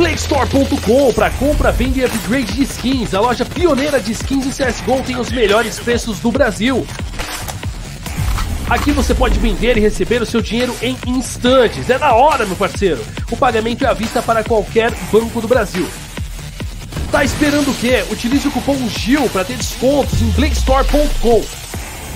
Playstore.com para compra, venda e upgrade de skins. A loja pioneira de skins e CSGO tem os melhores preços do Brasil. Aqui você pode vender e receber o seu dinheiro em instantes. É na hora, meu parceiro. O pagamento é à vista para qualquer banco do Brasil. Tá esperando o quê? Utilize o cupom GIL para ter descontos em playstore.com.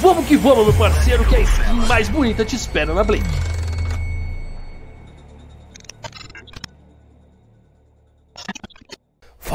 Vamos que vamos, meu parceiro, que a skin mais bonita te espera na Blake.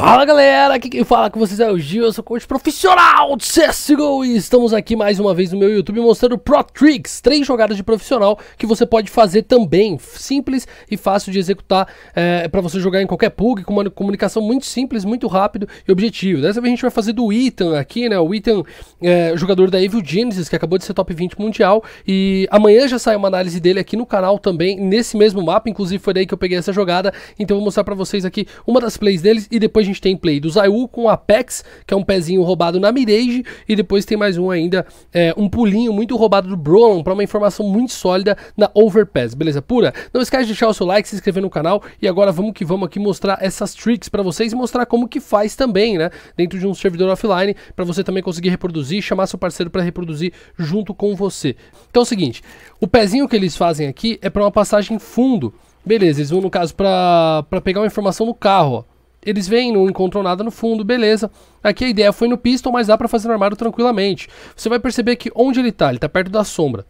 Fala galera, aqui quem fala com vocês é o Gil, eu sou coach profissional de CSGO e estamos aqui mais uma vez no meu YouTube mostrando Pro Tricks, três jogadas de profissional que você pode fazer também, simples e fácil de executar é, para você jogar em qualquer pug, com uma comunicação muito simples, muito rápido e objetivo. Dessa vez a gente vai fazer do Ethan aqui, né, o Ethan é, jogador da Evil Genesis que acabou de ser top 20 mundial e amanhã já sai uma análise dele aqui no canal também, nesse mesmo mapa, inclusive foi daí que eu peguei essa jogada, então vou mostrar para vocês aqui uma das plays deles e depois a gente gente tem play do Zayu com Apex, que é um pezinho roubado na Mirage, e depois tem mais um ainda, é, um pulinho muito roubado do Brolon, para uma informação muito sólida na Overpass, beleza pura? Não esquece de deixar o seu like, se inscrever no canal, e agora vamos que vamos aqui mostrar essas tricks para vocês, e mostrar como que faz também, né, dentro de um servidor offline, para você também conseguir reproduzir, chamar seu parceiro para reproduzir junto com você. Então é o seguinte, o pezinho que eles fazem aqui é para uma passagem fundo, Beleza, eles vão no caso para pegar uma informação no carro, ó eles vêm, não encontrou nada no fundo, beleza. Aqui a ideia foi no pistol, mas dá para fazer no armário tranquilamente. Você vai perceber que onde ele tá, ele tá perto da sombra.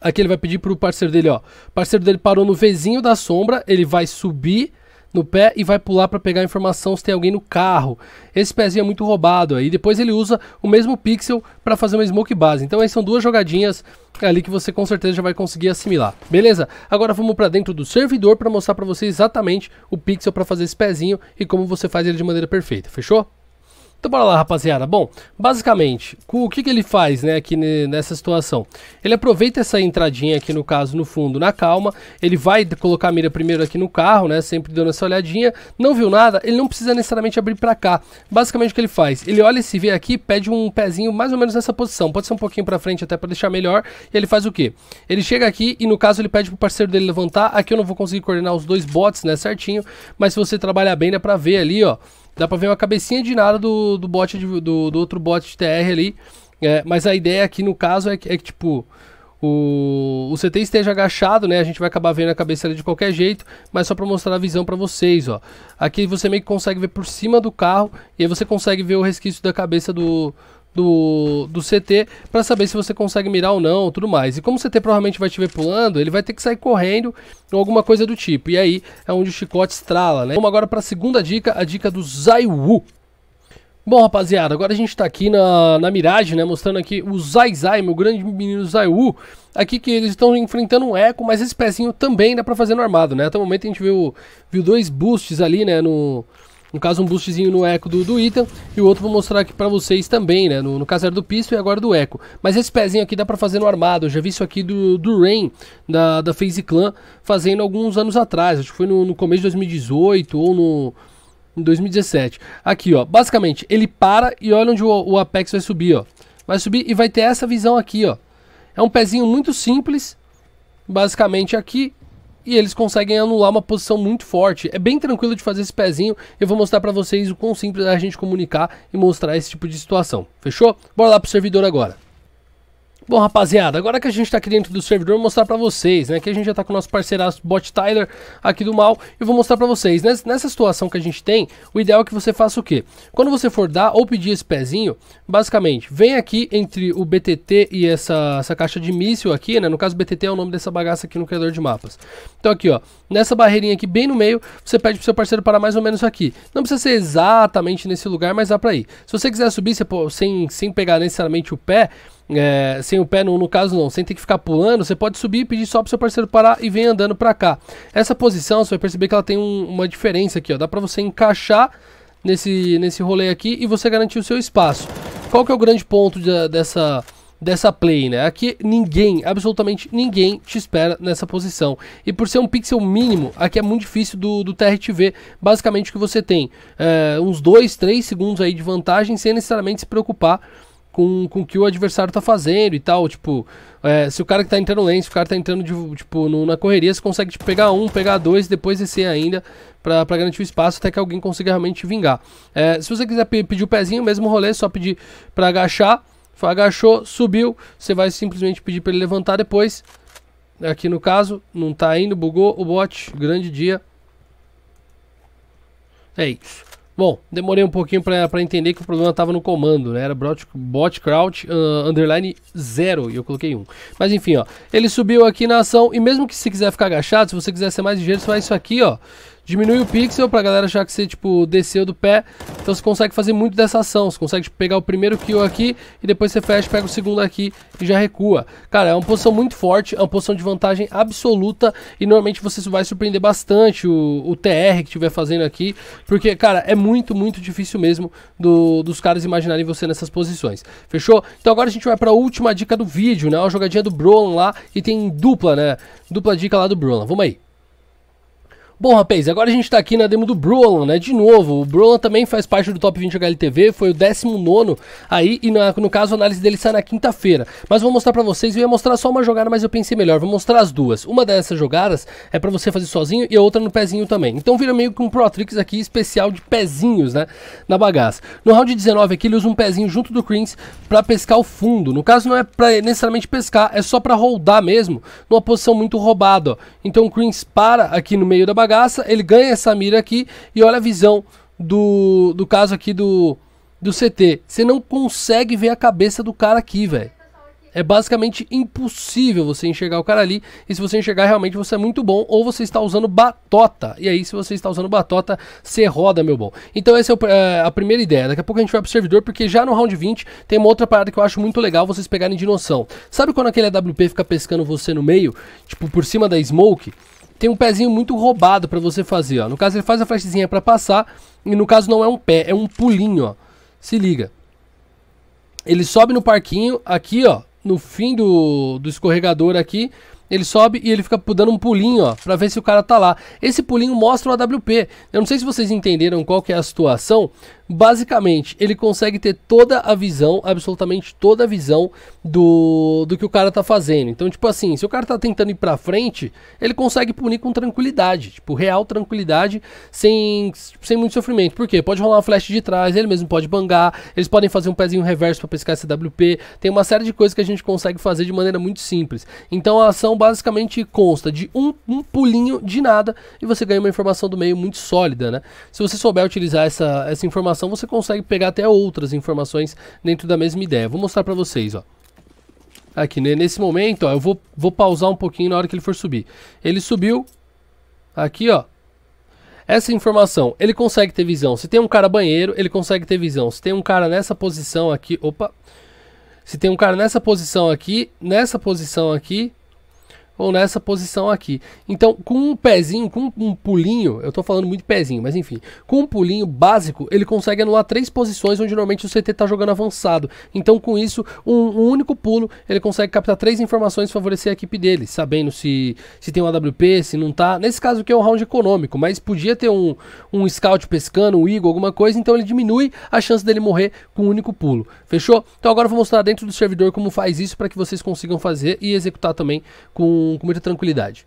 Aqui ele vai pedir pro parceiro dele, ó. O parceiro dele parou no vizinho da sombra, ele vai subir no pé e vai pular para pegar a informação se tem alguém no carro. Esse pezinho é muito roubado aí. Depois ele usa o mesmo pixel para fazer uma smoke base. Então aí são duas jogadinhas ali que você com certeza já vai conseguir assimilar. Beleza? Agora vamos para dentro do servidor para mostrar para você exatamente o pixel para fazer esse pezinho e como você faz ele de maneira perfeita. Fechou? Então bora lá, rapaziada. Bom, basicamente, o que, que ele faz, né, aqui nessa situação? Ele aproveita essa entradinha aqui, no caso, no fundo, na calma. Ele vai colocar a mira primeiro aqui no carro, né, sempre dando essa olhadinha. Não viu nada, ele não precisa necessariamente abrir pra cá. Basicamente, o que ele faz? Ele olha esse V aqui, pede um pezinho mais ou menos nessa posição. Pode ser um pouquinho pra frente até pra deixar melhor. E ele faz o quê? Ele chega aqui e, no caso, ele pede pro parceiro dele levantar. Aqui eu não vou conseguir coordenar os dois bots, né, certinho. Mas se você trabalhar bem, dá pra ver ali, ó. Dá pra ver uma cabecinha de nada do, do bot de, do, do outro bot de TR ali. É, mas a ideia aqui no caso é que, é que tipo. O, o CT esteja agachado, né? A gente vai acabar vendo a cabeça ali de qualquer jeito, mas só para mostrar a visão para vocês, ó. Aqui você meio que consegue ver por cima do carro e aí você consegue ver o resquício da cabeça do, do, do CT para saber se você consegue mirar ou não, tudo mais. E como o CT provavelmente vai te ver pulando, ele vai ter que sair correndo ou alguma coisa do tipo. E aí é onde o chicote estrala, né? Vamos agora para a segunda dica, a dica do Zaiwu. Bom, rapaziada, agora a gente está aqui na, na miragem, né, mostrando aqui o Zai Zai, meu grande menino Zaiwu, aqui que eles estão enfrentando um eco, mas esse pezinho também dá para fazer no armado, né, até o momento a gente viu, viu dois boosts ali, né, no, no caso, um boostzinho no eco do, do Ethan e o outro vou mostrar aqui pra vocês também, né? No, no caso era do pistol e agora do eco. Mas esse pezinho aqui dá pra fazer no armado. Eu já vi isso aqui do, do Rain, da, da FaZe Clan, fazendo alguns anos atrás. Acho que foi no, no começo de 2018 ou no em 2017. Aqui, ó. Basicamente, ele para e olha onde o, o, Apex vai subir, ó. Vai subir e vai ter essa visão aqui, ó. É um pezinho muito simples. Basicamente aqui e eles conseguem anular uma posição muito forte. É bem tranquilo de fazer esse pezinho. Eu vou mostrar para vocês o quão simples é a gente comunicar e mostrar esse tipo de situação. Fechou? Bora lá pro servidor agora. Bom, rapaziada, agora que a gente tá aqui dentro do servidor, vou mostrar pra vocês, né? Que a gente já tá com o nosso parceiraço Bot Tyler aqui do mal. E vou mostrar pra vocês. Nessa situação que a gente tem, o ideal é que você faça o quê? Quando você for dar ou pedir esse pezinho, basicamente, vem aqui entre o BTT e essa, essa caixa de míssil aqui, né? No caso, BTT é o nome dessa bagaça aqui no criador de mapas. Então aqui, ó, nessa barreirinha aqui bem no meio, você pede pro seu parceiro parar mais ou menos aqui. Não precisa ser exatamente nesse lugar, mas dá pra ir. Se você quiser subir, você, pô, sem, sem pegar necessariamente o pé... É, sem o pé no, no caso não, sem ter que ficar pulando, você pode subir e pedir só pro seu parceiro parar e vem andando para cá. Essa posição, você vai perceber que ela tem um, uma diferença aqui, ó. Dá para você encaixar nesse, nesse rolê aqui e você garantir o seu espaço. Qual que é o grande ponto de, dessa dessa play, né? Aqui ninguém, absolutamente ninguém te espera nessa posição. E por ser um pixel mínimo, aqui é muito difícil do, do ver Basicamente o que você tem é, uns 2, 3 segundos aí de vantagem sem necessariamente se preocupar com, com o que o adversário tá fazendo e tal. Tipo, é, se o cara que tá entrando lento, se o cara tá entrando, de, tipo, no, na correria, você consegue tipo, pegar um, pegar dois e depois descer ainda para garantir o espaço até que alguém consiga realmente vingar. É, se você quiser pedir o pezinho, mesmo rolê, é só pedir para agachar. Agachou, subiu, você vai simplesmente pedir para ele levantar depois. Aqui no caso, não tá indo, bugou o bot. Grande dia. É isso. Bom, demorei um pouquinho para entender que o problema estava no comando, né? Era bot, bot crouch uh, underline 0 e eu coloquei 1. Um. Mas enfim, ó, ele subiu aqui na ação e mesmo que se quiser ficar agachado, se você quiser ser mais ligeiro, você faz isso aqui, ó diminui o pixel pra galera achar que você, tipo, desceu do pé. Então você consegue fazer muito dessa ação. Você consegue tipo, pegar o primeiro kill aqui e depois você fecha, pega o segundo aqui e já recua. Cara, é uma posição muito forte, é uma posição de vantagem absoluta e normalmente você vai surpreender bastante o, o TR que estiver fazendo aqui. Porque, cara, é muito, muito difícil mesmo do, dos caras imaginarem você nessas posições. Fechou? Então agora a gente vai pra última dica do vídeo, né? Uma jogadinha do Brolin lá e tem dupla, né? Dupla dica lá do Brolin. Vamos aí. Bom, rapaz, agora a gente tá aqui na demo do Brolan, né? De novo, o Brolan também faz parte do Top 20 HLTV, foi o 19 aí, e na, no caso a análise dele sai na quinta-feira. Mas vou mostrar pra vocês, eu ia mostrar só uma jogada, mas eu pensei melhor, vou mostrar as duas. Uma dessas jogadas é pra você fazer sozinho e a outra no pezinho também. Então vira meio que um Pro Tricks aqui especial de pezinhos, né? Na bagaça. No round 19 aqui ele usa um pezinho junto do Crins pra pescar o fundo. No caso não é pra necessariamente pescar, é só pra rodar mesmo, numa posição muito roubada, ó. Então o Creams para aqui no meio da bagaça bagaça, ele ganha essa mira aqui e olha a visão do, do caso aqui do, do CT. Você não consegue ver a cabeça do cara aqui, velho. É basicamente impossível você enxergar o cara ali. E se você enxergar, realmente você é muito bom. Ou você está usando batota. E aí, se você está usando batota, você roda, meu bom. Então, essa é, é a primeira ideia. Daqui a pouco a gente vai pro servidor, porque já no round 20 tem uma outra parada que eu acho muito legal vocês pegarem de noção. Sabe quando aquele AWP fica pescando você no meio? Tipo, por cima da smoke? tem um pezinho muito roubado para você fazer, ó. No caso, ele faz a flechazinha para passar, e no caso não é um pé, é um pulinho, ó. Se liga. Ele sobe no parquinho, aqui, ó, no fim do, do escorregador aqui, ele sobe e ele fica dando um pulinho, ó, pra ver se o cara tá lá. Esse pulinho mostra o AWP. Eu não sei se vocês entenderam qual que é a situação, basicamente, ele consegue ter toda a visão, absolutamente toda a visão do, do que o cara tá fazendo. Então, tipo assim, se o cara tá tentando ir pra frente, ele consegue punir com tranquilidade, tipo, real tranquilidade, sem, sem muito sofrimento. Por quê? Pode rolar uma flash de trás, ele mesmo pode bangar, eles podem fazer um pezinho reverso para pescar CWP, tem uma série de coisas que a gente consegue fazer de maneira muito simples. Então, a ação basicamente consta de um, um pulinho de nada e você ganha uma informação do meio muito sólida, né? Se você souber utilizar essa, essa informação informação, você consegue pegar até outras informações dentro da mesma ideia. Vou mostrar para vocês, ó. Aqui, nesse momento, ó, eu vou, vou pausar um pouquinho na hora que ele for subir. Ele subiu, aqui, ó. Essa informação, ele consegue ter visão. Se tem um cara banheiro, ele consegue ter visão. Se tem um cara nessa posição aqui, opa. Se tem um cara nessa posição aqui, nessa posição aqui, ou nessa posição aqui. Então, com um pezinho, com um pulinho, eu tô falando muito pezinho, mas enfim, com um pulinho básico, ele consegue anular três posições onde normalmente o CT tá jogando avançado. Então, com isso, um, um único pulo, ele consegue captar três informações e favorecer a equipe dele, sabendo se, se tem um AWP, se não tá. Nesse caso aqui é um round econômico, mas podia ter um, um scout pescando, um eagle, alguma coisa, então ele diminui a chance dele morrer com um único pulo. Fechou? Então agora eu vou mostrar dentro do servidor como faz isso para que vocês consigam fazer e executar também com com, muita tranquilidade.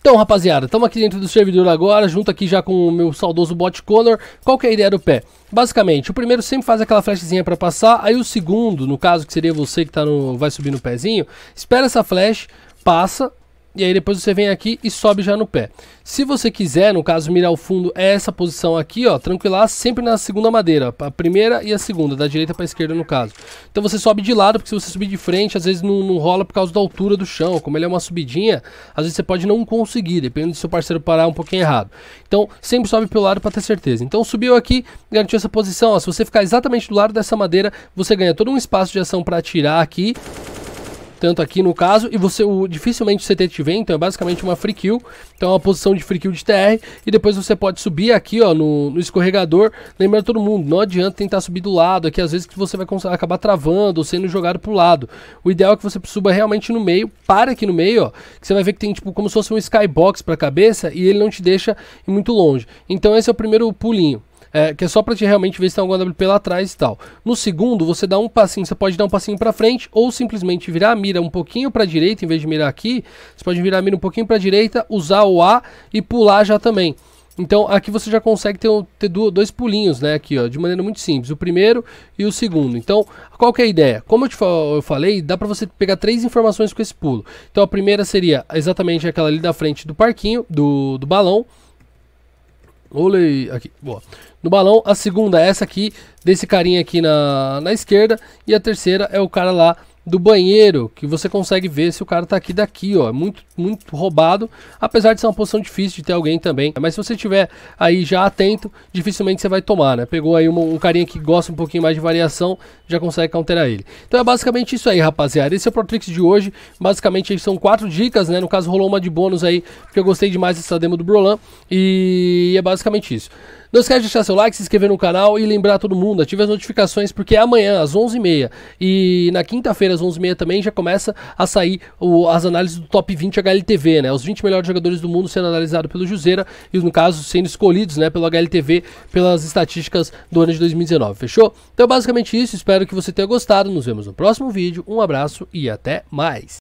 Então, rapaziada, estamos aqui dentro do servidor agora, junto aqui já com o meu saudoso bot Connor. Qual que é a ideia do pé? Basicamente, o primeiro sempre faz aquela flashzinha para passar, aí o segundo, no caso que seria você que tá no, vai subir no pezinho, espera essa flash, passa, e aí depois você vem aqui e sobe já no pé. Se você quiser, no caso, mirar o fundo, é essa posição aqui, ó, tranquila, sempre na segunda madeira, a primeira e a segunda, da direita para esquerda no caso. Então você sobe de lado, porque se você subir de frente, às vezes não, não, rola por causa da altura do chão, como ele é uma subidinha, às vezes você pode não conseguir, dependendo do seu parceiro parar um pouquinho errado. Então sempre sobe pelo lado para ter certeza. Então subiu aqui, garantiu essa posição, ó, se você ficar exatamente do lado dessa madeira, você ganha todo um espaço de ação para atirar aqui, tanto aqui no caso, e você o, dificilmente o CT te vem, então é basicamente uma free kill, então é uma posição de free kill de TR, e depois você pode subir aqui ó, no, no escorregador, lembra todo mundo, não adianta tentar subir do lado, aqui às vezes que você vai acabar travando ou sendo jogado pro lado, o ideal é que você suba realmente no meio, para aqui no meio, ó, que você vai ver que tem tipo como se fosse um skybox pra cabeça, e ele não te deixa ir muito longe, então esse é o primeiro pulinho. É, que é só pra te realmente ver se tem algum AWP lá atrás e tal. No segundo, você dá um passinho, você pode dar um passinho pra frente ou simplesmente virar a mira um pouquinho pra direita, em vez de mirar aqui, você pode virar a mira um pouquinho pra direita, usar o A e pular já também. Então aqui você já consegue ter, ter, dois pulinhos, né? Aqui, ó, de maneira muito simples. O primeiro e o segundo. Então, qual que é a ideia? Como eu te eu falei, dá para você pegar três informações com esse pulo. Então a primeira seria exatamente aquela ali da frente do parquinho, do, do balão. Rolei aqui, boa. No balão, a segunda é essa aqui, desse carinha aqui na, na esquerda. E a terceira é o cara lá do banheiro, que você consegue ver se o cara tá aqui daqui, ó. É muito, muito roubado, apesar de ser uma posição difícil de ter alguém também. Mas se você tiver aí já atento, dificilmente você vai tomar, né? Pegou aí um, um carinha que gosta um pouquinho mais de variação, já consegue counterar ele. Então é basicamente isso aí, rapaziada. Esse é o Protrix de hoje. Basicamente são quatro dicas, né? No caso rolou uma de bônus aí, porque eu gostei demais dessa demo do Brolan. E é basicamente isso. Não esquece de deixar seu like, se inscrever no canal e lembrar todo mundo, ative as notificações porque é amanhã às 11h30 e na quinta-feira às 11h30 também já começa a sair o, as análises do Top 20 HLTV, né? Os 20 melhores jogadores do mundo sendo analisados pelo Juseira e no caso sendo escolhidos, né, pelo HLTV pelas estatísticas do ano de 2019, fechou? Então é basicamente isso, espero que você tenha gostado, nos vemos no próximo vídeo, um abraço e até mais!